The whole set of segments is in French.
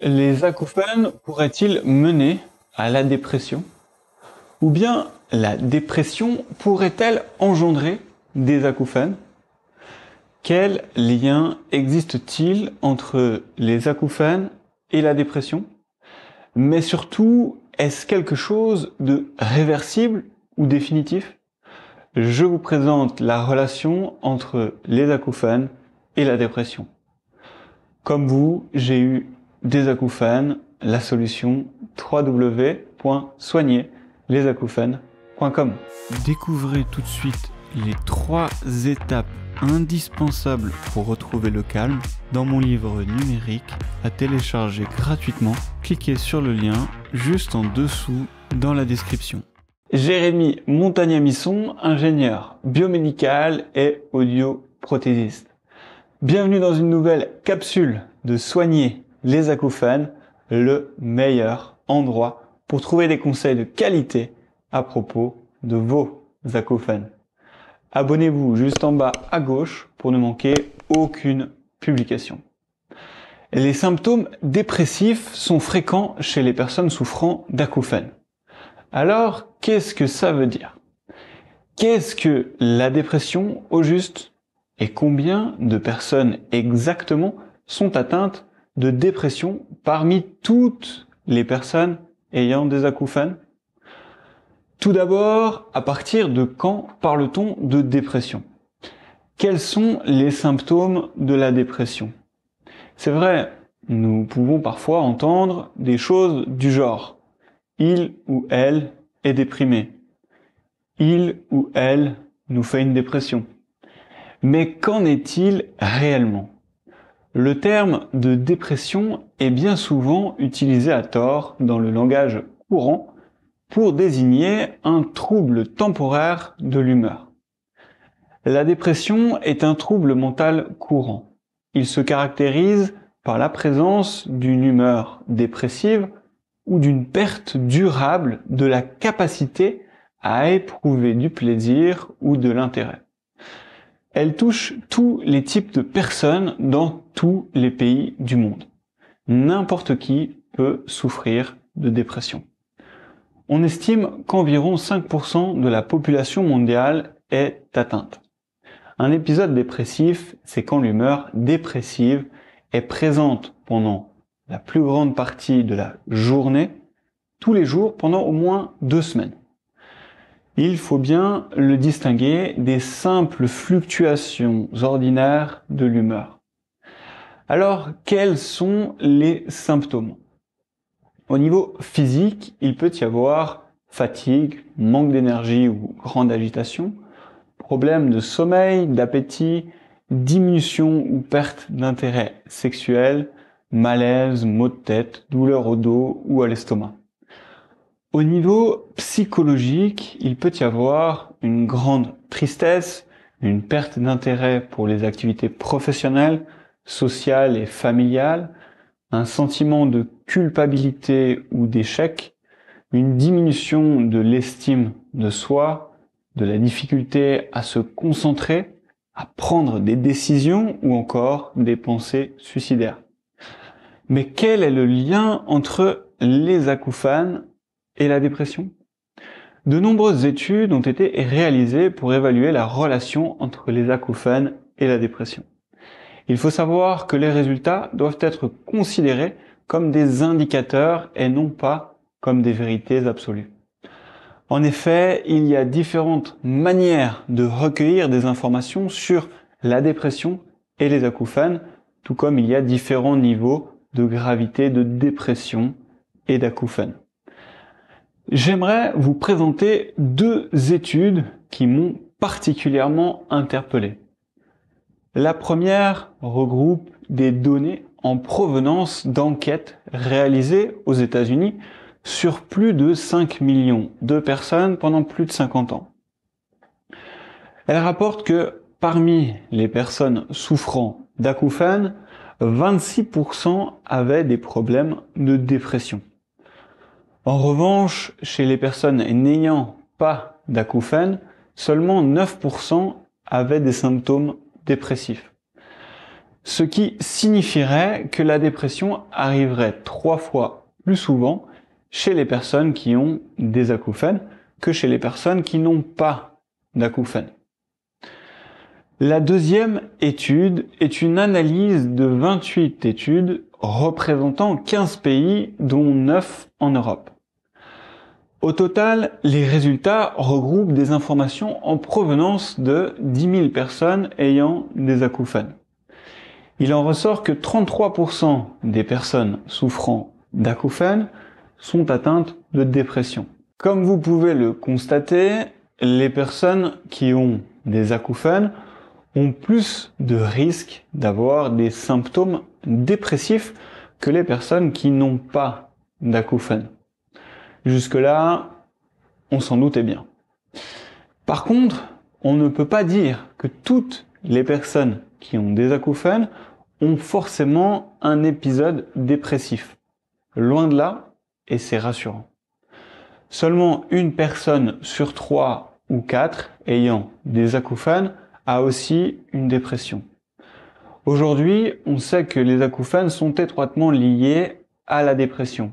Les acouphènes pourraient-ils mener à la dépression Ou bien la dépression pourrait-elle engendrer des acouphènes Quel lien existe-t-il entre les acouphènes et la dépression Mais surtout, est-ce quelque chose de réversible ou définitif Je vous présente la relation entre les acouphènes et la dépression. Comme vous, j'ai eu des acouphènes, la solution www.soignerlesacouphènes.com Découvrez tout de suite les trois étapes indispensables pour retrouver le calme dans mon livre numérique à télécharger gratuitement. Cliquez sur le lien juste en dessous dans la description. Jérémy Montagnamisson, ingénieur biomédical et audioprothésiste. Bienvenue dans une nouvelle capsule de Soigner les acouphènes, le meilleur endroit pour trouver des conseils de qualité à propos de vos acouphènes. Abonnez-vous juste en bas à gauche pour ne manquer aucune publication. Les symptômes dépressifs sont fréquents chez les personnes souffrant d'acouphènes. Alors, qu'est-ce que ça veut dire Qu'est-ce que la dépression au juste Et combien de personnes exactement sont atteintes de dépression parmi toutes les personnes ayant des acouphènes Tout d'abord, à partir de quand parle-t-on de dépression Quels sont les symptômes de la dépression C'est vrai, nous pouvons parfois entendre des choses du genre ⁇ Il ou elle est déprimé ⁇ Il ou elle nous fait une dépression ⁇ Mais qu'en est-il réellement le terme de dépression est bien souvent utilisé à tort dans le langage courant pour désigner un trouble temporaire de l'humeur. La dépression est un trouble mental courant. Il se caractérise par la présence d'une humeur dépressive ou d'une perte durable de la capacité à éprouver du plaisir ou de l'intérêt. Elle touche tous les types de personnes dans tous les pays du monde. N'importe qui peut souffrir de dépression. On estime qu'environ 5% de la population mondiale est atteinte. Un épisode dépressif, c'est quand l'humeur dépressive est présente pendant la plus grande partie de la journée, tous les jours pendant au moins deux semaines il faut bien le distinguer des simples fluctuations ordinaires de l'humeur. Alors, quels sont les symptômes Au niveau physique, il peut y avoir fatigue, manque d'énergie ou grande agitation, problème de sommeil, d'appétit, diminution ou perte d'intérêt sexuel, malaise, maux de tête, douleur au dos ou à l'estomac. Au niveau psychologique, il peut y avoir une grande tristesse, une perte d'intérêt pour les activités professionnelles, sociales et familiales, un sentiment de culpabilité ou d'échec, une diminution de l'estime de soi, de la difficulté à se concentrer, à prendre des décisions ou encore des pensées suicidaires. Mais quel est le lien entre les acouphènes et la dépression De nombreuses études ont été réalisées pour évaluer la relation entre les acouphènes et la dépression. Il faut savoir que les résultats doivent être considérés comme des indicateurs et non pas comme des vérités absolues. En effet, il y a différentes manières de recueillir des informations sur la dépression et les acouphènes, tout comme il y a différents niveaux de gravité de dépression et d'acouphènes. J'aimerais vous présenter deux études qui m'ont particulièrement interpellé. La première regroupe des données en provenance d'enquêtes réalisées aux États-Unis sur plus de 5 millions de personnes pendant plus de 50 ans. Elle rapporte que parmi les personnes souffrant d'acouphènes, 26% avaient des problèmes de dépression. En revanche, chez les personnes n'ayant pas d'acouphènes, seulement 9% avaient des symptômes dépressifs. Ce qui signifierait que la dépression arriverait trois fois plus souvent chez les personnes qui ont des acouphènes que chez les personnes qui n'ont pas d'acouphènes. La deuxième étude est une analyse de 28 études représentant 15 pays dont 9 en Europe. Au total, les résultats regroupent des informations en provenance de 10 000 personnes ayant des acouphènes. Il en ressort que 33% des personnes souffrant d'acouphènes sont atteintes de dépression. Comme vous pouvez le constater, les personnes qui ont des acouphènes ont plus de risques d'avoir des symptômes dépressifs que les personnes qui n'ont pas d'acouphènes. Jusque-là, on s'en doutait bien. Par contre, on ne peut pas dire que toutes les personnes qui ont des acouphènes ont forcément un épisode dépressif. Loin de là, et c'est rassurant. Seulement une personne sur trois ou quatre ayant des acouphènes a aussi une dépression. Aujourd'hui, on sait que les acouphènes sont étroitement liés à la dépression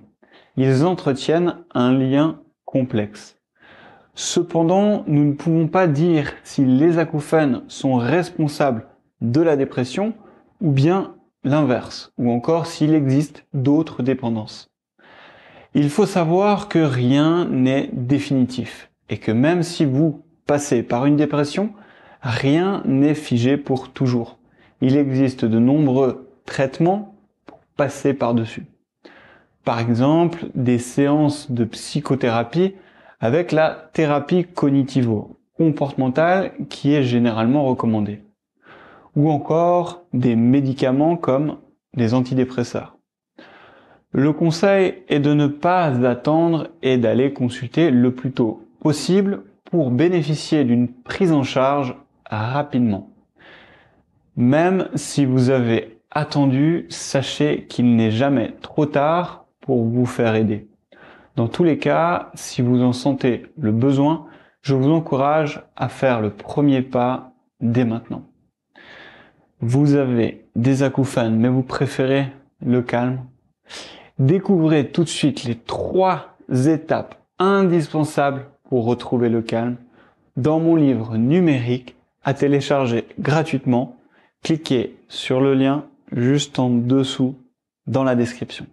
ils entretiennent un lien complexe. Cependant, nous ne pouvons pas dire si les acouphènes sont responsables de la dépression ou bien l'inverse, ou encore s'il existe d'autres dépendances. Il faut savoir que rien n'est définitif et que même si vous passez par une dépression, rien n'est figé pour toujours. Il existe de nombreux traitements pour passer par-dessus par exemple des séances de psychothérapie avec la thérapie cognitivo-comportementale qui est généralement recommandée, ou encore des médicaments comme des antidépresseurs. Le conseil est de ne pas attendre et d'aller consulter le plus tôt possible pour bénéficier d'une prise en charge rapidement. Même si vous avez attendu, sachez qu'il n'est jamais trop tard pour vous faire aider. Dans tous les cas, si vous en sentez le besoin, je vous encourage à faire le premier pas dès maintenant. Vous avez des acouphènes, mais vous préférez le calme. Découvrez tout de suite les trois étapes indispensables pour retrouver le calme dans mon livre numérique à télécharger gratuitement. Cliquez sur le lien juste en dessous dans la description.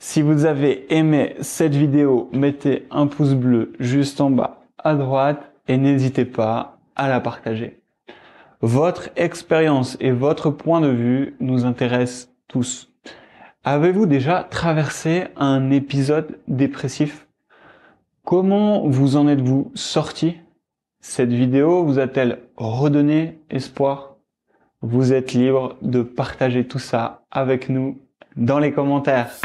Si vous avez aimé cette vidéo, mettez un pouce bleu juste en bas à droite et n'hésitez pas à la partager. Votre expérience et votre point de vue nous intéressent tous. Avez-vous déjà traversé un épisode dépressif Comment vous en êtes-vous sorti Cette vidéo vous a-t-elle redonné espoir Vous êtes libre de partager tout ça avec nous dans les commentaires.